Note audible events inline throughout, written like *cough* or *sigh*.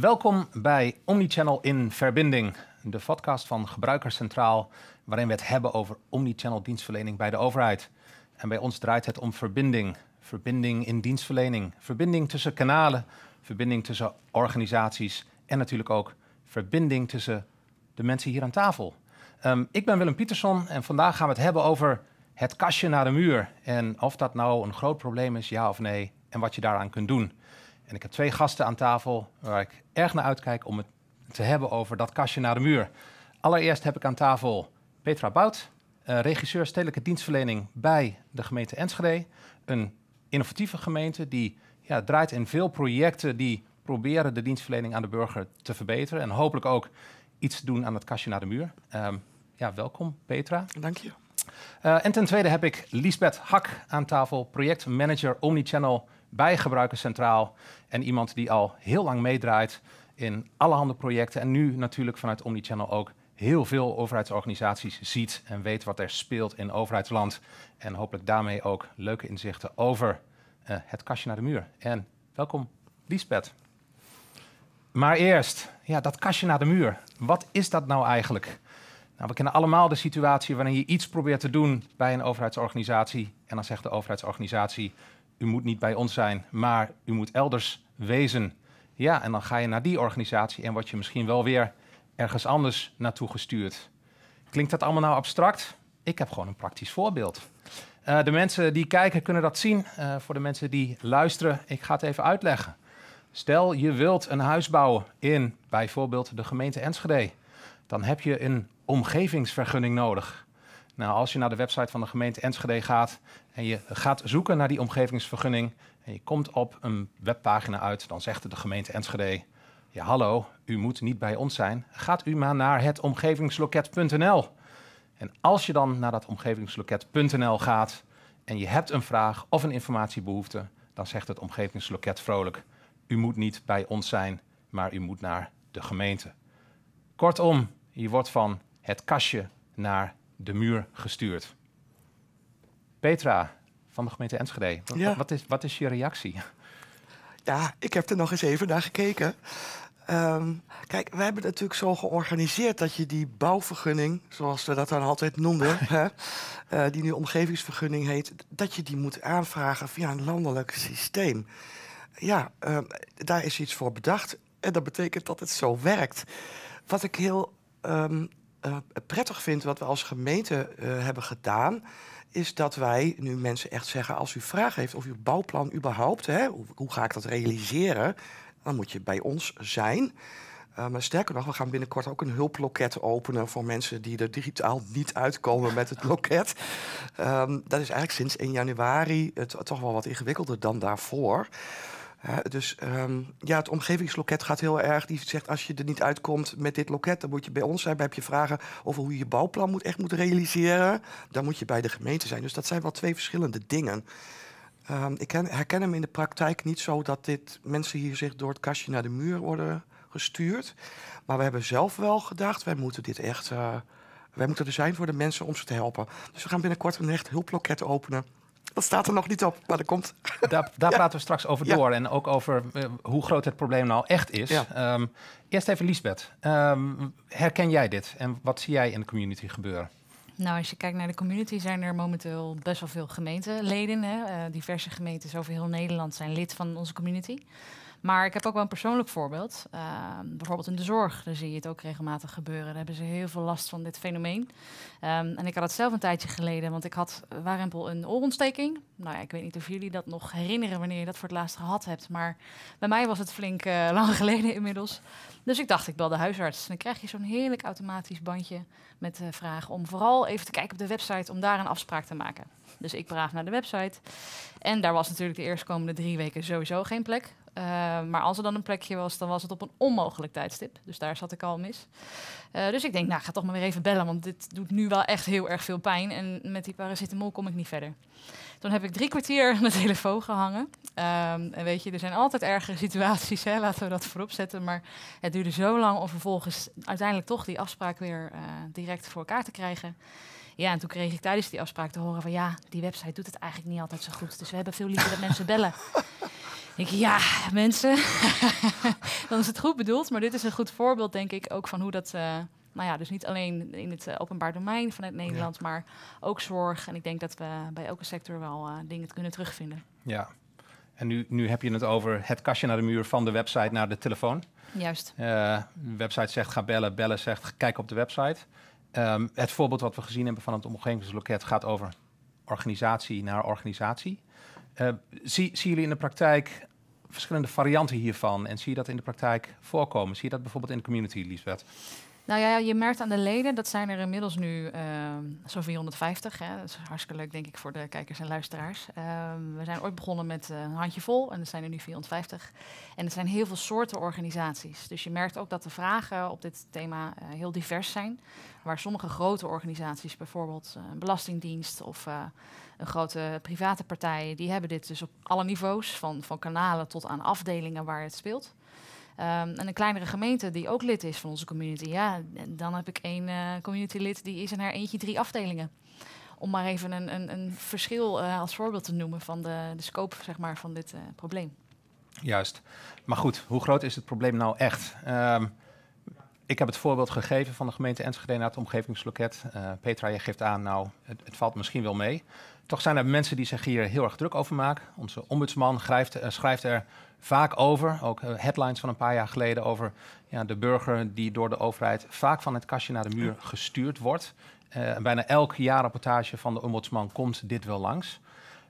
Welkom bij Omnichannel in Verbinding, de podcast van Gebruikers Centraal, waarin we het hebben over omnichannel dienstverlening bij de overheid. En bij ons draait het om verbinding, verbinding in dienstverlening, verbinding tussen kanalen, verbinding tussen organisaties en natuurlijk ook verbinding tussen de mensen hier aan tafel. Ehm, ik ben Willem Pietersson en vandaag gaan we het hebben over het kastje naar de muur en of dat nou een groot probleem is, ja of nee, en wat je daaraan kunt doen. En ik heb twee gasten aan tafel waar ik erg naar uitkijk om het te hebben over dat kastje naar de muur. Allereerst heb ik aan tafel Petra Bout, eh, regisseur stedelijke dienstverlening bij de gemeente Enschede. Een innovatieve gemeente die ja, draait in veel projecten die proberen de dienstverlening aan de burger te verbeteren. En hopelijk ook iets te doen aan het kastje naar de muur. Ehm, ja, welkom Petra. Dank je. Eh, en ten tweede heb ik Lisbeth Hak aan tafel, projectmanager Omnichannel bij gebruikers centraal. En iemand die al heel lang meedraait in allerhande projecten. En nu natuurlijk vanuit Omnichannel ook heel veel overheidsorganisaties ziet en weet wat er speelt in overheidsland. En hopelijk daarmee ook leuke inzichten over eh, het kastje naar de muur. En welkom, Liesbeth. Maar eerst, ja, dat kastje naar de muur. Wat is dat nou eigenlijk? Nou, we kennen allemaal de situatie waarin je iets probeert te doen bij een overheidsorganisatie. En dan zegt de overheidsorganisatie: u moet niet bij ons zijn, maar u moet elders wezen. Ja, en dan ga je naar die organisatie en word je misschien wel weer ergens anders naartoe gestuurd. Klinkt dat allemaal nou abstract? Ik heb gewoon een praktisch voorbeeld. Eh, de mensen die kijken kunnen dat zien. Eh, voor de mensen die luisteren, ik ga het even uitleggen. Stel je wilt een huis bouwen in bijvoorbeeld de gemeente Enschede. Dan heb je een omgevingsvergunning nodig. Nou, als je naar de website van de gemeente Enschede gaat en je gaat zoeken naar die omgevingsvergunning en je komt op een webpagina uit, dan zegt de gemeente Enschede: Ja, hallo, u moet niet bij ons zijn. Gaat u maar naar het omgevingsloket.nl. En als je dan naar dat omgevingsloket.nl gaat en je hebt een vraag of een informatiebehoefte, dan zegt het omgevingsloket vrolijk: U moet niet bij ons zijn, maar u moet naar de gemeente. Kortom, je wordt van het kastje naar de muur gestuurd. Petra van de gemeente Enschede, wat, ja. wat, is, wat is je reactie? Ja, ik heb er nog eens even naar gekeken. Um, kijk, wij hebben het natuurlijk zo georganiseerd dat je die bouwvergunning, zoals we dat dan altijd noemden, *laughs* hè, eh, die nu omgevingsvergunning heet, dat je die moet aanvragen via een landelijk systeem. Ja, ehm, daar is iets voor bedacht en dat betekent dat het zo werkt. Wat ik heel ehm, eh, prettig vind wat we als gemeente eh, hebben gedaan, is dat wij nu mensen echt zeggen: als u vragen heeft of uw bouwplan überhaupt, hè, hoe, hoe, ga ik dat realiseren, dan moet je bij ons zijn. Eh, maar sterker nog, we gaan binnenkort ook een hulploket openen voor mensen die er digitaal niet uitkomen met het loket. Ehm, dat is eigenlijk sinds 1 januari het, toch wel wat ingewikkelder dan daarvoor dus ehm, ja, het omgevingsloket gaat heel erg. Die zegt, als je er niet uitkomt met dit loket... dan moet je bij ons zijn. Dan heb je vragen over hoe je je bouwplan moet, echt moet realiseren. Dan moet je bij de gemeente zijn. Dus dat zijn wel twee verschillende dingen. Ehm, ik herken hem in de praktijk niet zo dat dit mensen hier zich door het kastje naar de muur worden gestuurd. Maar we hebben zelf wel gedacht, wij moeten dit echt. Eh, wij moeten er zijn voor de mensen om ze te helpen. Dus we gaan binnenkort een echt hulploket openen. Dat staat er nog niet op, maar dat komt. Daar, daar *laughs* praten we straks over door. En ook over eh, hoe groot het probleem nou echt is. Ehm, eerst even Liesbeth. Ehm, herken jij dit? En wat zie jij in de community gebeuren? Nou, als je kijkt naar de community, zijn er momenteel best wel veel gemeenteleden. Hè? Eh, diverse gemeentes over heel Nederland zijn lid van onze community. Maar ik heb ook wel een persoonlijk voorbeeld. Ehm, bijvoorbeeld in de zorg, daar zie je het ook regelmatig gebeuren. Daar hebben ze heel veel last van dit fenomeen. Ehm, en ik had het zelf een tijdje geleden, want ik had waarempel een oorontsteking. Nou ja, ik weet niet of jullie dat nog herinneren wanneer je dat voor het laatst gehad hebt. Maar bij mij was het flink eh, *laughs* lang geleden inmiddels. Dus ik dacht, ik bel de huisarts. En dan krijg je zo'n heerlijk automatisch bandje met eh, vragen om vooral even te kijken op de website om daar een afspraak te maken. Dus ik braaf naar de website. En daar was natuurlijk de eerstkomende drie weken sowieso geen plek. Eh, maar als er dan een plekje was, dan was het op een onmogelijk tijdstip. Dus daar zat ik al mis. Eh, dus ik denk, nou, ga toch maar weer even bellen, want dit doet nu wel echt heel erg veel pijn. En met die paracetamol kom ik niet verder. Toen heb ik drie kwartier aan de telefoon gehangen. Ehm, en weet je, er zijn altijd ergere situaties, hè? laten we dat voorop zetten. Maar het duurde zo lang om vervolgens uiteindelijk toch die afspraak weer eh, direct voor elkaar te krijgen. Ja, en toen kreeg ik tijdens die afspraak te horen van ja, die website doet het eigenlijk niet altijd zo goed. Dus we hebben veel liever dat mensen bellen ik, ja, mensen, *laughs* dan is het goed bedoeld. Maar dit is een goed voorbeeld, denk ik, ook van hoe dat... Eh, nou ja, dus niet alleen in het eh, openbaar domein vanuit Nederland, maar ook zorg. En ik denk dat we bij elke sector wel eh, dingen kunnen terugvinden. Ja, en nu, nu heb je het over het kastje naar de muur van de website naar de telefoon. Juist. de website zegt ga bellen, bellen zegt kijk op de website. Ehm, het voorbeeld wat we gezien hebben van het omgevingsloket gaat over organisatie naar organisatie. Eh, zie, zien jullie in de praktijk verschillende varianten hiervan? En zie je dat in de praktijk voorkomen? Zie je dat bijvoorbeeld in de community, Liesbeth? Nou ja, je merkt aan de leden, dat zijn er inmiddels nu ehm, zo'n 450. Hè. Dat is hartstikke leuk, denk ik, voor de kijkers en luisteraars. Ehm, we zijn ooit begonnen met uh, een handjevol en er zijn er nu 450. En er zijn heel veel soorten organisaties. Dus je merkt ook dat de vragen op dit thema eh, heel divers zijn. Waar sommige grote organisaties, bijvoorbeeld eh, een belastingdienst of een grote private partij, die hebben dit dus op alle niveaus, van, van kanalen tot aan afdelingen waar het speelt. Ehm, en een kleinere gemeente die ook lid is van onze community. Ja, dan heb ik één uh, community lid die is in haar eentje drie afdelingen. Om maar even een, een, een verschil eh, als voorbeeld te noemen van de, de scope zeg maar, van dit eh, probleem. Juist. Maar goed, hoe groot is het probleem nou echt? Ehm, ik heb het voorbeeld gegeven van de gemeente Enschede naar het omgevingsloket. Eh, Petra, je geeft aan, nou, het, valt misschien wel mee. Toch zijn er mensen die zich hier heel erg druk over maken. Onze ombudsman eh, schrijft er vaak over, ook eh, headlines van een paar jaar geleden, over ja, de burger die door de overheid vaak van het kastje naar de muur gestuurd wordt. bijna elk jaarrapportage van de ombudsman komt dit wel langs.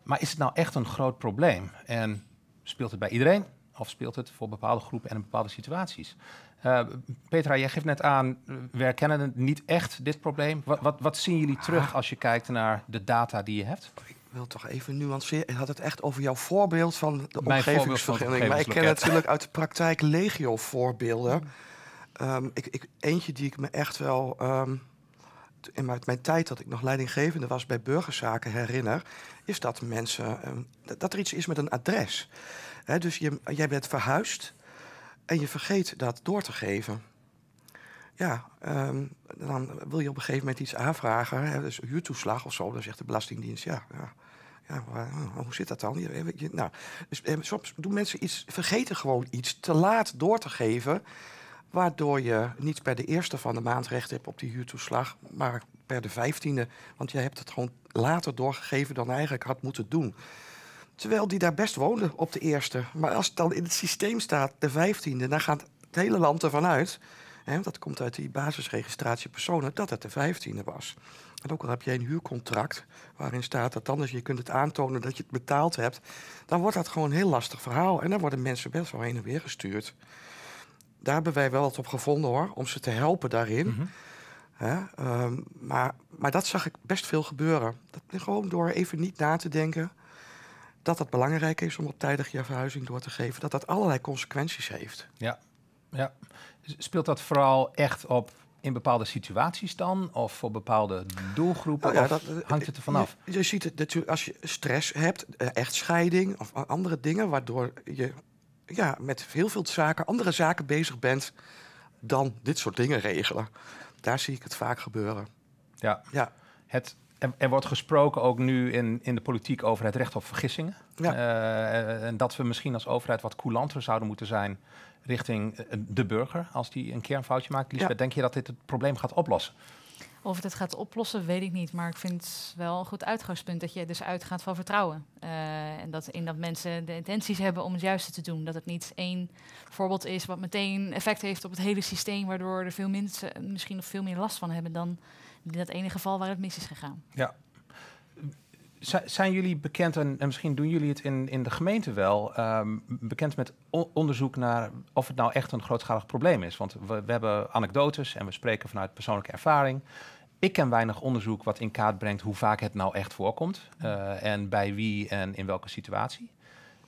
Maar is het nou echt een groot probleem? En speelt het bij iedereen? Of speelt het voor bepaalde groepen en bepaalde situaties? Eh, Petra, jij geeft net aan, we herkennen niet echt, dit probleem. Wat, wat, wat zien jullie terug ah. als je kijkt naar de data die je hebt? Ik wil toch even nuanceren. Ik had het echt over jouw voorbeeld van de omgevingsvergunning. Maar ik ken natuurlijk uit de praktijk legio-voorbeelden. Ehm, ik, ik, eentje die ik me echt wel... Um, in mijn, tijd dat ik nog leidinggevende was bij burgerzaken herinner, is dat mensen ehm, dat er iets is met een adres. dus je, jij bent verhuisd en je vergeet dat door te geven. Ja, ehm, dan wil je op een gegeven moment iets aanvragen, hè, dus huurtoeslag of zo. Dan zegt de Belastingdienst, ja, ja, ja hm, hoe zit dat dan? nou, dus, eh, soms doen mensen iets, vergeten gewoon iets te laat door te geven... waardoor je niet per de eerste van de maand recht hebt op die huurtoeslag... maar per de vijftiende, want je hebt het gewoon later doorgegeven dan eigenlijk had moeten doen... Terwijl die daar best woonde op de eerste. Maar als het dan in het systeem staat, de vijftiende, dan gaat het hele land ervan uit. Hè, dat komt uit die basisregistratie personen, dat het de vijftiende was. En ook al heb je een huurcontract waarin staat dat anders je kunt het aantonen dat je het betaald hebt, dan wordt dat gewoon een heel lastig verhaal. En dan worden mensen best wel heen en weer gestuurd. Daar hebben wij wel wat op gevonden hoor, om ze te helpen daarin. Mhm. Ehm, maar, maar dat zag ik best veel gebeuren. Dat, gewoon door even niet na te denken dat het belangrijk is om op tijdig je verhuizing door te geven, dat dat allerlei consequenties heeft. Ja, ja. Speelt dat vooral echt op in bepaalde situaties dan? Of voor bepaalde doelgroepen? Nou ja, dat, eh, hangt het er vanaf? Je, ziet het natuurlijk als je stress hebt, eh, echt scheiding of andere dingen, waardoor je ja, met heel veel zaken, andere zaken bezig bent dan dit soort dingen regelen. Daar zie ik het vaak gebeuren. Ja. ja. Het er wordt gesproken ook nu in, in de politiek over het recht op vergissingen. Eh, en dat we misschien als overheid wat coulanter zouden moeten zijn richting eh, de burger als die een keer een foutje maakt. Lisbeth, denk je dat dit het probleem gaat oplossen? Of het het gaat oplossen, weet ik niet. Maar ik vind het wel een goed uitgangspunt dat je dus uitgaat van vertrouwen. Eh, en dat in dat mensen de intenties hebben om het juiste te doen. Dat het niet één voorbeeld is wat meteen effect heeft op het hele systeem, waardoor er veel mensen misschien nog veel meer last van hebben dan dat ene geval waar het mis is gegaan. Ja. zijn jullie bekend, en, misschien doen jullie het in, in de gemeente wel, ehm, bekend met onderzoek naar of het nou echt een grootschalig probleem is? Want we, hebben anekdotes en we spreken vanuit persoonlijke ervaring. Ik ken weinig onderzoek wat in kaart brengt hoe vaak het nou echt voorkomt. Eh, en bij wie en in welke situatie.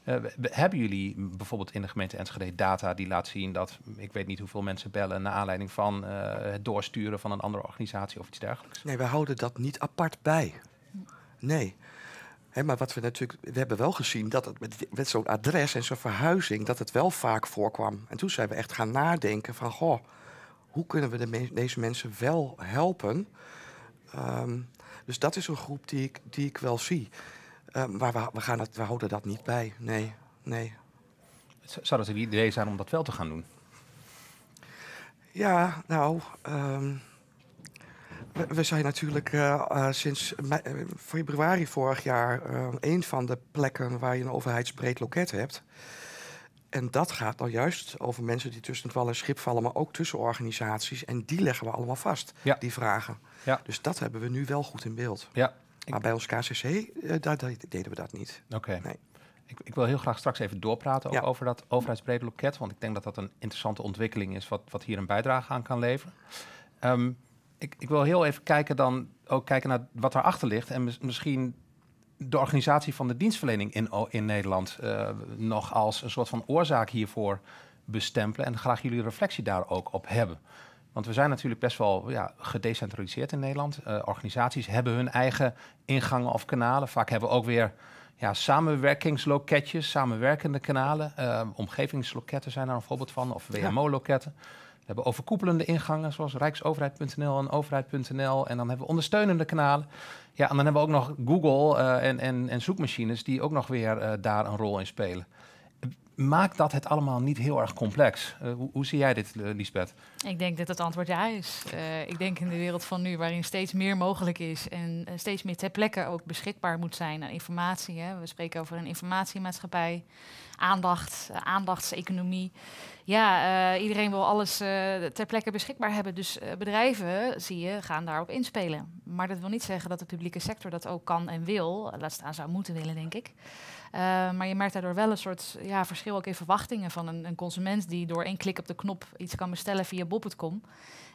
Eh, hebben jullie bijvoorbeeld in de gemeente Enschede data die laat zien dat ik weet niet hoeveel mensen bellen naar aanleiding van eh, het doorsturen van een andere organisatie of iets dergelijks? Nee, we houden dat niet apart bij. Nee. maar wat we natuurlijk, we hebben wel gezien dat het met, met zo'n adres en zo'n verhuizing, dat het wel vaak voorkwam. En toen zijn we echt gaan nadenken van, goh, hoe kunnen we de deze mensen wel helpen? Ehm, dus dat is een groep die ik, die ik wel zie. Ehm, maar we, we, gaan we houden dat niet bij. Nee, nee. Zou dat een idee zijn om dat wel te gaan doen? Ja, nou. Ehm, we, zijn natuurlijk eh, eh, sinds eh, februari vorig jaar een van de plekken waar je een overheidsbreed loket hebt. En dat gaat dan nou juist over mensen die tussen het wal en schip vallen, maar ook tussen organisaties. En die leggen we allemaal vast, die vragen. Dus dat hebben we nu wel goed in beeld. Ja, maar bij ons KCC, eh, daar, deden we dat niet. Oké. Nee. Ik, ik, wil heel graag straks even doorpraten over dat overheidsbrede loket. Want ik denk dat dat een interessante ontwikkeling is, wat, wat hier een bijdrage aan kan leveren. Ehm, ik, ik, wil heel even kijken dan ook kijken naar wat achter ligt. En misschien de organisatie van de dienstverlening in, in Nederland eh, nog als een soort van oorzaak hiervoor bestempelen. En graag jullie reflectie daar ook op hebben. Want we zijn natuurlijk best wel ja, gedecentraliseerd in Nederland. Eh, organisaties hebben hun eigen ingangen of kanalen. Vaak hebben we ook weer ja, samenwerkingsloketjes, samenwerkende kanalen. Eh, omgevingsloketten zijn daar een voorbeeld van, of WMO-loketten. We hebben overkoepelende ingangen, zoals rijksoverheid.nl en overheid.nl. En dan hebben we ondersteunende kanalen. Ja, en dan hebben we ook nog Google eh, en, en zoekmachines die ook nog weer daar een rol in spelen maakt dat het allemaal niet heel erg complex? Eh, hoe, hoe, zie jij dit, eh, Lisbeth? Ik denk dat het antwoord ja is. Eh, ik denk in de wereld van nu, waarin steeds meer mogelijk is en steeds meer ter plekke ook beschikbaar moet zijn aan informatie. Hè. We spreken over een informatiemaatschappij, aandacht, aandachtseconomie. Ja, iedereen wil alles ter plekke beschikbaar hebben. Dus bedrijven, zie je, gaan daarop inspelen. Maar dat wil niet zeggen dat de publieke sector dat ook kan en wil. Laat staan zou moeten willen, denk ik. Eh, maar je merkt daardoor wel een soort ja, verschil ook in verwachtingen van een, een consument die door één klik op de knop iets kan bestellen via bob.com.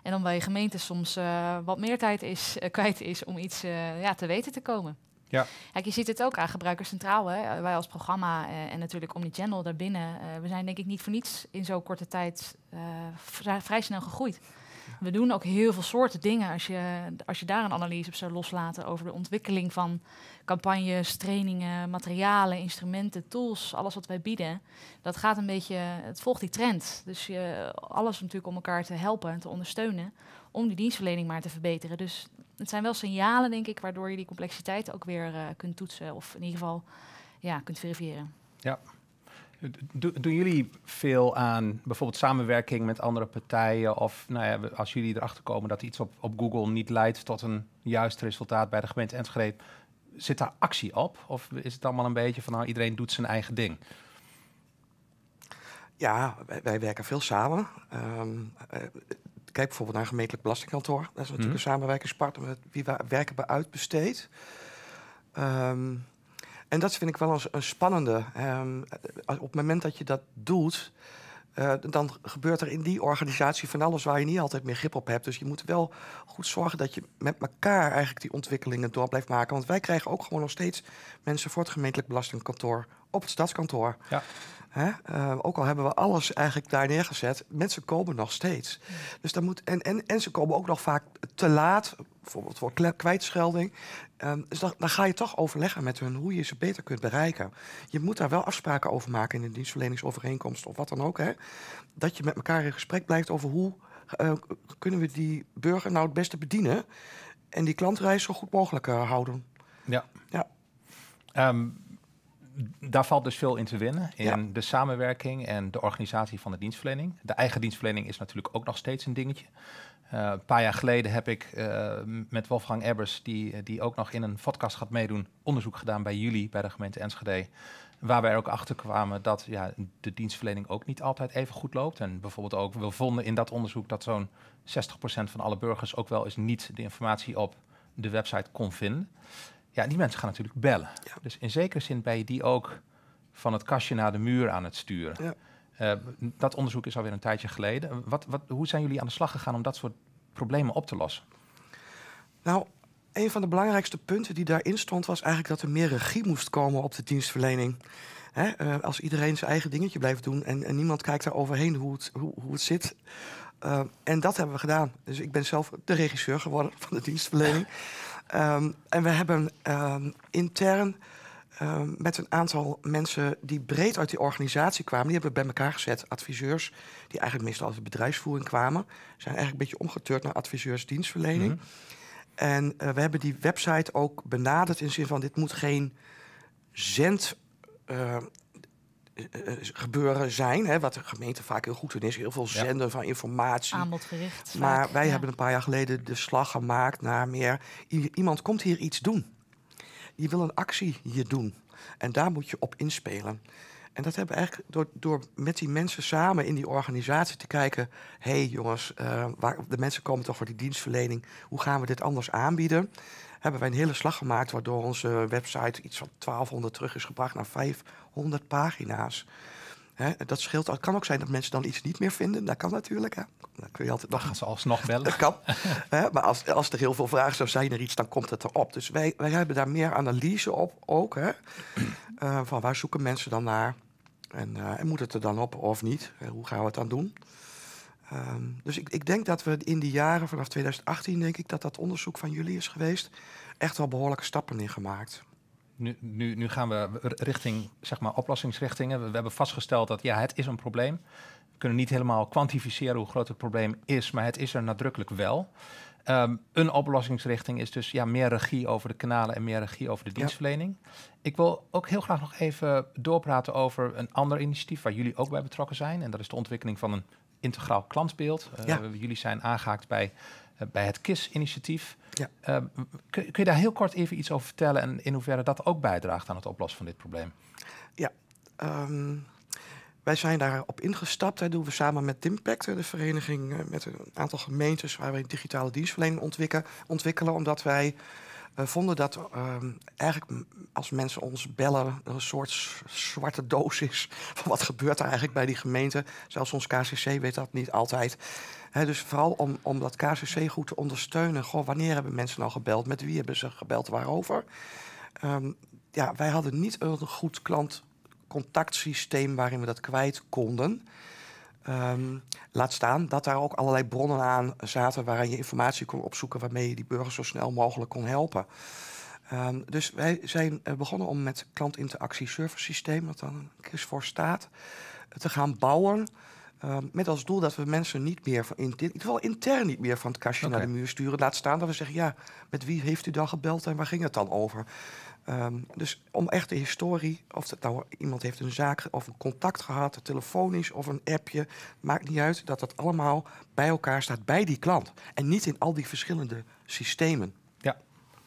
En dan bij je gemeente soms eh, wat meer tijd is, eh, kwijt is om iets ja, te weten te komen. Ja. Kijk, je ziet het ook aan gebruikerscentraal. Hè. Wij als programma en natuurlijk channel daarbinnen, we zijn denk ik niet voor niets in zo'n korte tijd vrij snel gegroeid we doen ook heel veel soorten dingen. Als je, als je daar een analyse op zou loslaten over de ontwikkeling van campagnes, trainingen, materialen, instrumenten, tools, alles wat wij bieden, dat gaat een beetje, het volgt die trend. Dus je, alles natuurlijk om elkaar te helpen en te ondersteunen om die dienstverlening maar te verbeteren. Dus het zijn wel signalen, denk ik, waardoor je die complexiteit ook weer eh, kunt toetsen of in ieder geval ja, kunt verifiëren. Ja, doen jullie veel aan bijvoorbeeld samenwerking met andere partijen? Of nou ja, als jullie erachter komen dat iets op, op Google niet leidt tot een juist resultaat bij de gemeente Enschede, zit daar actie op? Of is het allemaal een beetje van nou iedereen doet zijn eigen ding? Ja, wij, werken veel samen. Um, kijk bijvoorbeeld naar gemeentelijk belastingkantoor. Dat is natuurlijk mhm. een samenwerkingspartner met wie we werken bij uitbesteed. Um, en dat vind ik wel eens een eh, spannende. Ehm, op het moment dat je dat doet, eh, dan gebeurt er in die organisatie van alles waar je niet altijd meer grip op hebt. Dus je moet wel goed zorgen dat je met elkaar eigenlijk die ontwikkelingen door blijft maken. Want wij krijgen ook gewoon nog steeds mensen voor het gemeentelijk belastingkantoor op het stadskantoor. Ja. Hè? Eh, ook al hebben we alles eigenlijk daar neergezet, mensen komen nog steeds. Dus dan moet, en, en, en ze komen ook nog vaak te laat, bijvoorbeeld voor kwijtschelding. Ehm, dus dan, ga je toch overleggen met hun hoe je ze beter kunt bereiken. Je moet daar wel afspraken over maken in de dienstverleningsovereenkomst of wat dan ook. Hè? Dat je met elkaar in gesprek blijft over hoe eh, kunnen we die burger nou het beste bedienen en die klantreis zo goed mogelijk eh, houden. Ja. ja. Ehm, daar valt dus veel in te winnen. In de samenwerking en de organisatie van de dienstverlening. De eigen dienstverlening is natuurlijk ook nog steeds een dingetje. Eh, een paar jaar geleden heb ik eh, met Wolfgang Ebbers, die, die ook nog in een podcast gaat meedoen, onderzoek gedaan bij jullie, bij de gemeente Enschede. Waar wij ook achter kwamen dat ja, de dienstverlening ook niet altijd even goed loopt. En bijvoorbeeld ook, we vonden in dat onderzoek dat zo'n 60% van alle burgers ook wel eens niet de informatie op de website kon vinden. Ja, die mensen gaan natuurlijk bellen. Dus in zekere zin ben je die ook van het kastje naar de muur aan het sturen. Ja. Eh, dat onderzoek is alweer een tijdje geleden. Wat, wat, hoe zijn jullie aan de slag gegaan om dat soort problemen op te lossen? Nou, een van de belangrijkste punten die daarin stond, was eigenlijk dat er meer regie moest komen op de dienstverlening. Hè? Eh, als iedereen zijn eigen dingetje blijft doen en, niemand kijkt daar overheen hoe het, hoe, hoe het zit. Eh, en dat hebben we gedaan. Dus ik ben zelf de regisseur geworden van de dienstverlening. *laughs* Ehm, en we hebben ehm, intern ehm, met een aantal mensen die breed uit die organisatie kwamen, die hebben we bij elkaar gezet. Adviseurs, die eigenlijk meestal uit de bedrijfsvoering kwamen, zijn eigenlijk een beetje omgetuurd naar adviseursdienstverlening. Mhm. En eh, we hebben die website ook benaderd in de zin van dit moet geen zend. Uh, eh, eh, gebeuren zijn. Hè, wat de gemeente vaak heel goed doen is. Heel veel zenden van informatie. Aanbodgericht. Maar wij hebben een paar jaar geleden de slag gemaakt naar meer... iemand komt hier iets doen. Die wil een actie hier doen. En daar moet je op inspelen. En dat hebben we eigenlijk door, door met die mensen samen in die organisatie te kijken... hé hey jongens, eh, waar, de mensen komen toch voor die dienstverlening. Hoe gaan we dit anders aanbieden? hebben wij een hele slag gemaakt, waardoor onze website iets van 1200 terug is gebracht naar 500 pagina's. dat scheelt. Het kan ook zijn dat mensen dan iets niet meer vinden. Dat kan natuurlijk. Hè. Dan kun je altijd nog. ze alsnog bellen? Dat kan. *laughs* maar als, als er heel veel vragen zou zijn er iets, dan komt het erop. Dus wij, wij hebben daar meer analyse op ook. Hè. Eh, van waar zoeken mensen dan naar? Eh, en, moet het er dan op of niet? hoe gaan we het dan doen? Ehm, dus ik, ik, denk dat we in die jaren, vanaf 2018, denk ik dat dat onderzoek van jullie is geweest, echt wel behoorlijke stappen in gemaakt. Nu, nu, nu gaan we richting, zeg maar, oplossingsrichtingen. We, hebben vastgesteld dat ja, het is een probleem. We kunnen niet helemaal kwantificeren hoe groot het probleem is, maar het is er nadrukkelijk wel. Ehm, een oplossingsrichting is dus ja, meer regie over de kanalen en meer regie over de dienstverlening. Ik wil ook heel graag nog even doorpraten over een ander initiatief waar jullie ook bij betrokken zijn. En dat is de ontwikkeling van een integraal klantbeeld. Eh, jullie zijn aangehaakt bij, eh, bij het KIS-initiatief. Ja. Eh, kun, je daar heel kort even iets over vertellen en in hoeverre dat ook bijdraagt aan het oplossen van dit probleem? Ja, ehm, wij zijn daarop ingestapt. Dat doen we samen met Dimpact, de vereniging met een aantal gemeentes waar wij digitale dienstverlening ontwikkelen, ontwikkelen omdat wij we vonden dat ehm, eigenlijk als mensen ons bellen, een soort zwarte doos is *laughs* van wat gebeurt er eigenlijk bij die gemeente. Zelfs ons KCC weet dat niet altijd. dus vooral om, om dat KCC goed te ondersteunen. Goh, wanneer hebben mensen nou gebeld? Met wie hebben ze gebeld? Waarover? Ehm, ja, wij hadden niet een goed klantcontactsysteem waarin we dat kwijt konden. Ehm, laat staan dat daar ook allerlei bronnen aan zaten waarin je informatie kon opzoeken waarmee je die burger zo snel mogelijk kon helpen. Ehm, dus wij zijn eh, begonnen om met klantinteractie service systeem, dat dan een voor staat, te gaan bouwen Ehm, met als doel dat we mensen niet meer, van in, in ieder geval intern niet meer van het kastje naar de muur sturen. Laat staan dat we zeggen, ja, met wie heeft u dan gebeld en waar ging het dan over? Ehm, dus om echt de historie, of nou iemand heeft een zaak of een contact gehad, telefonisch of een appje, maakt niet uit dat dat allemaal bij elkaar staat bij die klant. En niet in al die verschillende systemen. Ja,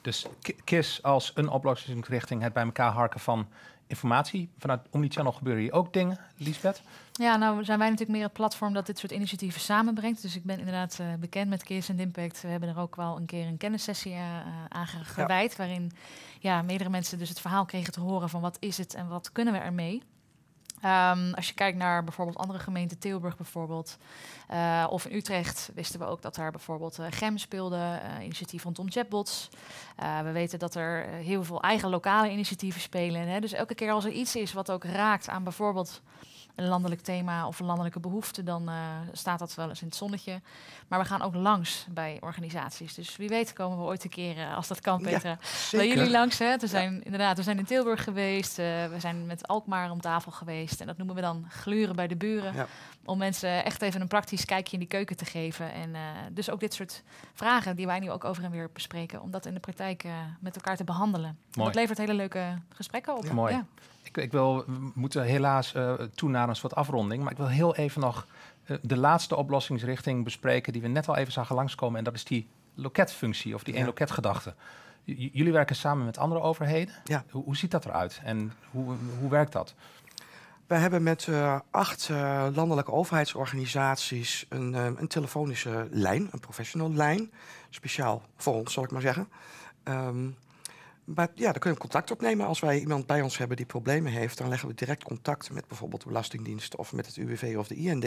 dus KIS als een oplossingsrichting, het bij elkaar harken van informatie. Vanuit Omnichannel gebeuren hier ook dingen, Lisbeth. Ja, nou zijn wij natuurlijk meer het platform dat dit soort initiatieven samenbrengt. Dus ik ben inderdaad eh, bekend met Keers and Impact. We hebben er ook wel een keer een kennissessie eh, eh, aan gewijd. Waarin ja, meerdere mensen dus het verhaal kregen te horen van wat is het en wat kunnen we ermee. Ehm, als je kijkt naar bijvoorbeeld andere gemeenten, Tilburg bijvoorbeeld, eh, of in Utrecht, wisten we ook dat daar bijvoorbeeld uh, GEM speelde, uh, initiatief rondom chatbots. we weten dat er heel veel eigen lokale initiatieven spelen. Hè? Dus elke keer als er iets is wat ook raakt aan bijvoorbeeld een landelijk thema of een landelijke behoefte, dan eh, staat dat wel eens in het zonnetje. Maar we gaan ook langs bij organisaties. Dus wie weet komen we ooit een keer, eh, als dat kan, Petra, ja, jullie langs. Hè? We zijn inderdaad, we zijn in Tilburg geweest, eh, we zijn met Alkmaar om tafel geweest. En dat noemen we dan gluren bij de buren. Om mensen echt even een praktisch kijkje in die keuken te geven. En dus ook dit soort vragen die wij nu ook over en weer bespreken, om dat in de praktijk met elkaar te behandelen. Dat levert hele leuke gesprekken op. Mooi ik, wil, we moeten helaas uh, eh, toe naar een soort afronding. Maar ik wil heel even nog eh, de laatste oplossingsrichting bespreken... die we net al even zagen langskomen. En dat is die loketfunctie of die één ja. loketgedachte. jullie werken samen met andere overheden. Hoe, hoe, ziet dat eruit en hoe, hoe werkt dat? We hebben met eh, acht landelijke overheidsorganisaties een, een, telefonische lijn, een professional lijn. Speciaal voor ons, zal ik maar zeggen. Ehm, maar ja, dan kunnen we contact opnemen. Als wij iemand bij ons hebben die problemen heeft, dan leggen we direct contact met bijvoorbeeld de Belastingdienst of met het UWV of de IND.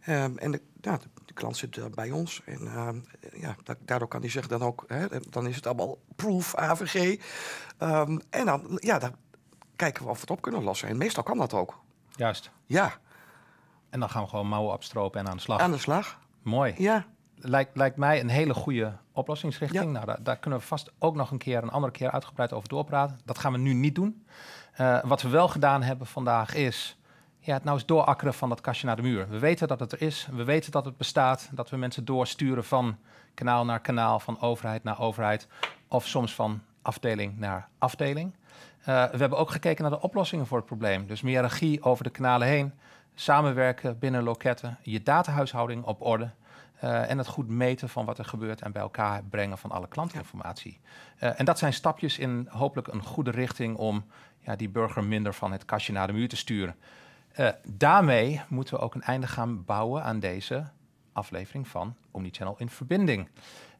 Ehm, en nou, de, de, klant zit eh, bij ons. En ehm, ja, daardoor kan hij zeggen dan ook, hè, dan is het allemaal proof, AVG. Ehm, en dan, ja, dan kijken we of we het op kunnen lossen. En meestal kan dat ook. Juist. Ja. En dan gaan we gewoon mouwen opstropen en aan de slag. Aan de slag. Mooi. Ja lijkt, lijkt mij een hele goede oplossingsrichting. Nou, daar, daar, kunnen we vast ook nog een keer, een andere keer uitgebreid over doorpraten. Dat gaan we nu niet doen. Eh, wat we wel gedaan hebben vandaag is ja, het nou eens doorakkeren van dat kastje naar de muur. We weten dat het er is, we weten dat het bestaat, dat we mensen doorsturen van kanaal naar kanaal, van overheid naar overheid of soms van afdeling naar afdeling. Eh, we hebben ook gekeken naar de oplossingen voor het probleem. Dus meer regie over de kanalen heen, samenwerken binnen loketten, je datahuishouding op orde. Eh, en het goed meten van wat er gebeurt en bij elkaar brengen van alle klantinformatie. Eh, en dat zijn stapjes in hopelijk een goede richting om ja, die burger minder van het kastje naar de muur te sturen. Eh, daarmee moeten we ook een einde gaan bouwen aan deze aflevering van Omnichannel in Verbinding.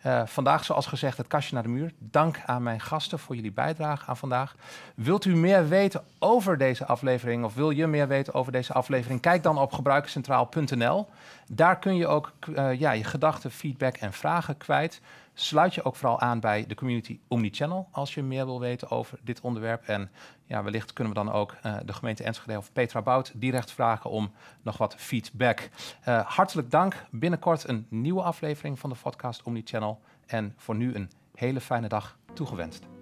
Eh, vandaag, zoals gezegd, het kastje naar de muur. Dank aan mijn gasten voor jullie bijdrage aan vandaag. Wilt u meer weten over deze aflevering of wil je meer weten over deze aflevering? Kijk dan op gebruikerscentraal.nl. Daar kun je ook eh, ja, je gedachten, feedback en vragen kwijt. Sluit je ook vooral aan bij de community Omnichannel als je meer wil weten over dit onderwerp. En ja, wellicht kunnen we dan ook eh, de gemeente Enschede of Petra Bout direct vragen om nog wat feedback. hartelijk dank. Binnenkort een nieuwe aflevering van de podcast Omnichannel en voor nu een hele fijne dag toegewenst.